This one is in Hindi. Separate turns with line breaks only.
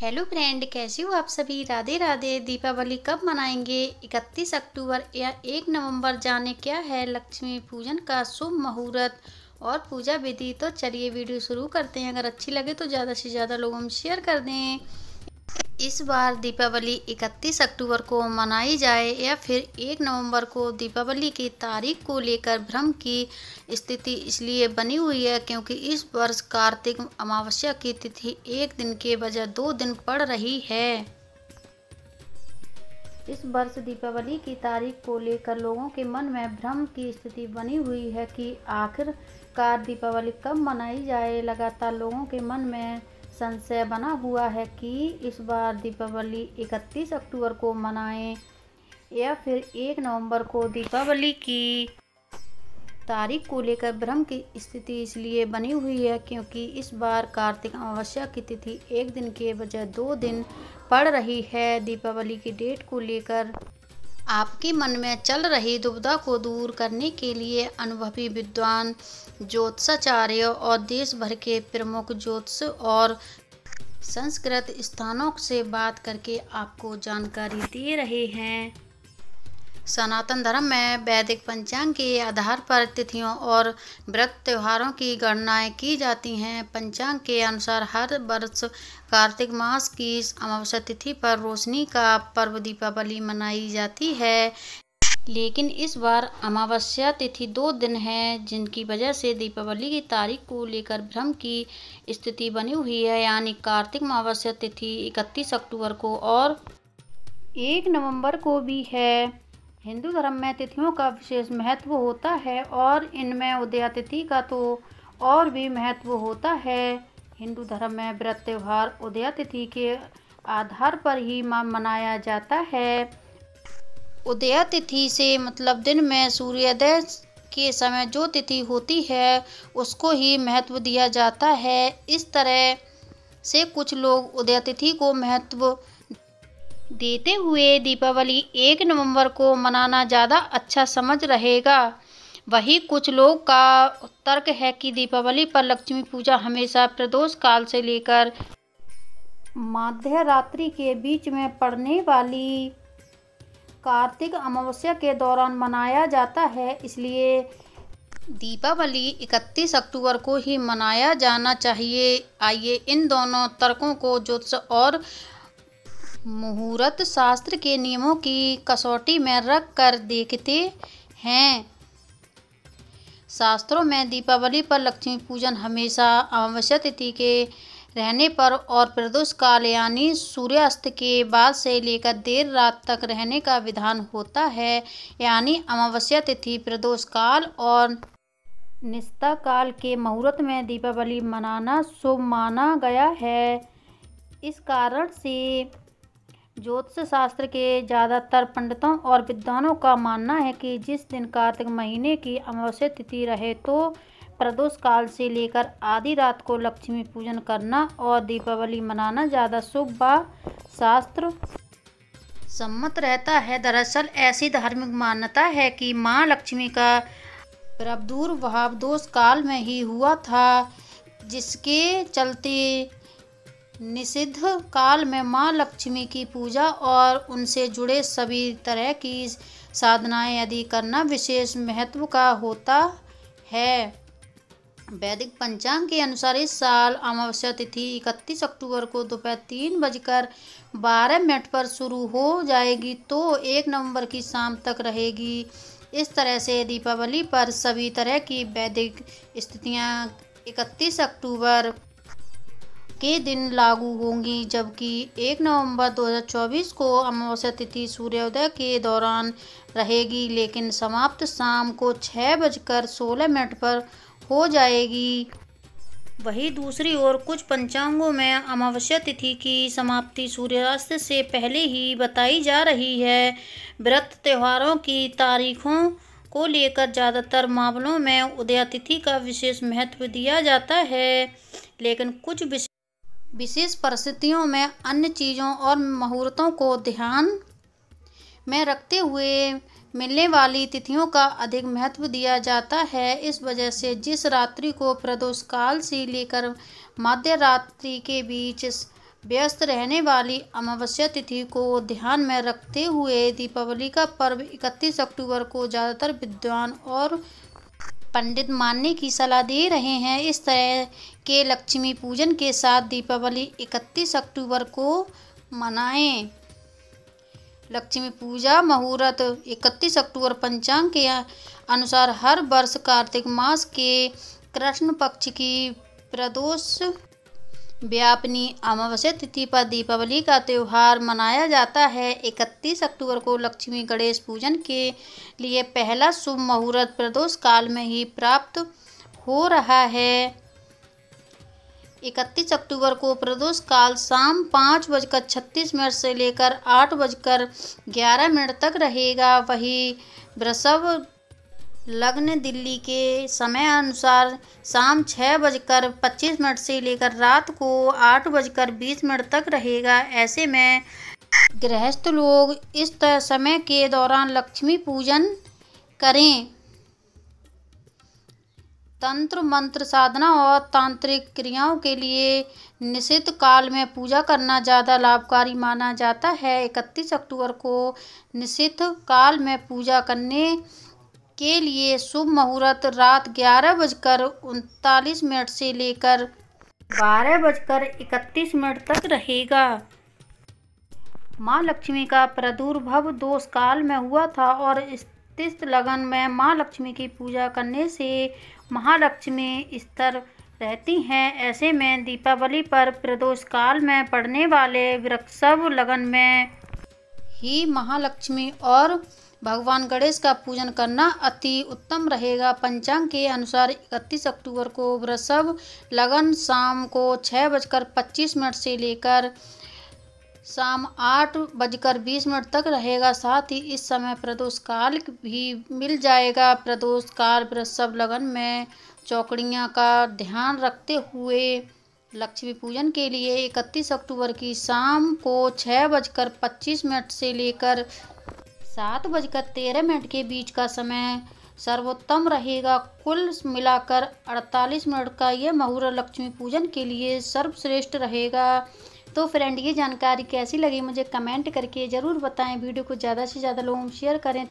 हेलो फ्रेंड कैसे हो आप सभी राधे राधे दीपावली कब मनाएंगे 31 अक्टूबर या 1 नवंबर जाने क्या है लक्ष्मी पूजन का शुभ मुहूर्त और पूजा विधि तो चलिए वीडियो शुरू करते हैं अगर अच्छी लगे तो ज़्यादा से ज़्यादा लोगों में शेयर कर दें इस बार दीपावली 31 अक्टूबर को मनाई जाए या फिर 1 नवंबर को दीपावली की तारीख को लेकर भ्रम की स्थिति इसलिए बनी हुई है क्योंकि इस वर्ष कार्तिक अमावस्या की तिथि एक दिन के बजाय दो दिन पड़ रही है इस वर्ष दीपावली की तारीख को लेकर लोगों के मन में भ्रम की स्थिति बनी हुई है कि आखिरकार दीपावली कब मनाई जाए लगातार लोगों के मन में संशय बना हुआ है कि इस बार दीपावली 31 अक्टूबर को मनाएं या फिर 1 नवंबर को दीपावली की तारीख को लेकर भ्रम की स्थिति इसलिए बनी हुई है क्योंकि इस बार कार्तिक अमावस्या की तिथि एक दिन के बजाय दो दिन पड़ रही है दीपावली की डेट को लेकर आपके मन में चल रही दुविधा को दूर करने के लिए अनुभवी विद्वान ज्योतिषाचार्य और देश भर के प्रमुख ज्योतिष और संस्कृत स्थानों से बात करके आपको जानकारी दे रहे हैं सनातन धर्म में वैदिक पंचांग के आधार पर तिथियों और व्रत त्योहारों की गणनाएं की जाती हैं पंचांग के अनुसार हर वर्ष कार्तिक मास की अमावस्या तिथि पर रोशनी का पर्व दीपावली मनाई जाती है लेकिन इस बार अमावस्या तिथि दो दिन है जिनकी वजह से दीपावली की तारीख को लेकर भ्रम की स्थिति बनी हुई है यानी कार्तिक अमावस्या तिथि 31 अक्टूबर को और एक नवंबर को भी है हिंदू धर्म में तिथियों का विशेष महत्व होता है और इनमें तिथि का तो और भी महत्व होता है हिंदू धर्म में व्रत त्यौहार तिथि के आधार पर ही मनाया जाता है तिथि से मतलब दिन में सूर्योदय के समय जो तिथि होती है उसको ही महत्व दिया जाता है इस तरह से कुछ लोग तिथि को महत्व देते हुए दीपावली एक नवंबर को मनाना ज़्यादा अच्छा समझ रहेगा वही कुछ लोग का तर्क है कि दीपावली पर लक्ष्मी पूजा हमेशा प्रदोष काल से लेकर मध्य रात्रि के बीच में पड़ने वाली कार्तिक अमावस्या के दौरान मनाया जाता है इसलिए दीपावली 31 अक्टूबर को ही मनाया जाना चाहिए आइए इन दोनों तर्कों को ज्योतिष और मुहूर्त शास्त्र के नियमों की कसौटी में रख कर देखते हैं शास्त्रों में दीपावली पर लक्ष्मी पूजन हमेशा अमावस्या तिथि के रहने पर और प्रदोष काल यानी सूर्यास्त के बाद से लेकर देर रात तक रहने का विधान होता है यानी अमावस्या तिथि प्रदोष काल और निस्ता काल के मुहूर्त में दीपावली मनाना शुभ माना गया है इस कारण से ज्योतिष शास्त्र के ज़्यादातर पंडितों और विद्वानों का मानना है कि जिस दिन कार्तिक महीने की अमावस्या तिथि रहे तो प्रदोष काल से लेकर आधी रात को लक्ष्मी पूजन करना और दीपावली मनाना ज़्यादा शुभ व शास्त्र सम्मत रहता है दरअसल ऐसी धार्मिक मान्यता है कि माँ लक्ष्मी का प्रभदूर्भाव दोष काल में ही हुआ था जिसके चलते निषिद्ध काल में माँ लक्ष्मी की पूजा और उनसे जुड़े सभी तरह की साधनाएं आदि करना विशेष महत्व का होता है वैदिक पंचांग के अनुसार इस साल अमावस्या तिथि 31 अक्टूबर को दोपहर तीन बजकर बारह मिनट पर शुरू हो जाएगी तो एक नवंबर की शाम तक रहेगी इस तरह से दीपावली पर सभी तरह की वैदिक स्थितियाँ 31 अक्टूबर के दिन लागू होंगी जबकि 1 नवंबर 2024 को अमावस्या तिथि सूर्योदय के दौरान रहेगी लेकिन समाप्त शाम को छः बजकर सोलह मिनट पर हो जाएगी वहीं दूसरी ओर कुछ पंचांगों में अमावस्या तिथि की समाप्ति सूर्यास्त से पहले ही बताई जा रही है व्रत त्योहारों की तारीखों को लेकर ज़्यादातर मामलों में उदया तिथि का विशेष महत्व दिया जाता है लेकिन कुछ विशेष विशेष परिस्थितियों में अन्य चीज़ों और मुहूर्तों को ध्यान में रखते हुए मिलने वाली तिथियों का अधिक महत्व दिया जाता है इस वजह से जिस रात्रि को प्रदोष काल से लेकर मध्य रात्रि के बीच व्यस्त रहने वाली अमावस्या तिथि को ध्यान में रखते हुए दीपावली का पर्व 31 अक्टूबर को ज़्यादातर विद्वान और पंडित मानने की सलाह दे रहे हैं इस तरह के लक्ष्मी पूजन के साथ दीपावली 31 अक्टूबर को मनाएं लक्ष्मी पूजा मुहूर्त 31 अक्टूबर पंचांग के अनुसार हर वर्ष कार्तिक मास के कृष्ण पक्ष की प्रदोष व्यापनी अमावस्या तिथि पर दीपावली का त्यौहार मनाया जाता है 31 अक्टूबर को लक्ष्मी गणेश पूजन के लिए पहला शुभ मुहूर्त प्रदोष काल में ही प्राप्त हो रहा है 31 अक्टूबर को प्रदोष काल शाम पाँच बजकर छत्तीस मिनट से लेकर आठ बजकर ग्यारह मिनट तक रहेगा वही वृषभ लग्न दिल्ली के समय अनुसार शाम छः बजकर पच्चीस मिनट से लेकर रात को आठ बजकर बीस मिनट तक रहेगा ऐसे में गृहस्थ लोग इस समय के दौरान लक्ष्मी पूजन करें तंत्र मंत्र साधना और तांत्रिक क्रियाओं के लिए निश्चित काल में पूजा करना ज़्यादा लाभकारी माना जाता है इकतीस अक्टूबर को निश्चित काल में पूजा करने के लिए शुभ मुहूर्त रात ग्यारह बजकर उनतालीस मिनट से लेकर बारह बजकर इकतीस मिनट तक रहेगा माँ लक्ष्मी का प्रादुर्भव दोष काल में हुआ था और स्थित लगन में माँ लक्ष्मी की पूजा करने से महालक्ष्मी स्तर रहती हैं ऐसे में दीपावली पर प्रदोष काल में पड़ने वाले वृक्षभ लगन में ही महालक्ष्मी और भगवान गणेश का पूजन करना अति उत्तम रहेगा पंचांग के अनुसार 31 अक्टूबर को वृषभ लगन शाम को छः बजकर पच्चीस मिनट से लेकर शाम आठ बजकर बीस मिनट तक रहेगा साथ ही इस समय प्रदोष काल भी मिल जाएगा प्रदोष काल वृषभ लगन में चौकड़ियाँ का ध्यान रखते हुए लक्ष्मी पूजन के लिए 31 अक्टूबर की शाम को छः बजकर पच्चीस मिनट से लेकर सात बजकर तेरह मिनट के बीच का समय सर्वोत्तम रहेगा कुल मिलाकर 48 मिनट का यह मुहूर्त लक्ष्मी पूजन के लिए सर्वश्रेष्ठ रहेगा तो फ्रेंड ये जानकारी कैसी लगी मुझे कमेंट करके ज़रूर बताएं वीडियो को ज़्यादा से ज़्यादा लोग शेयर करें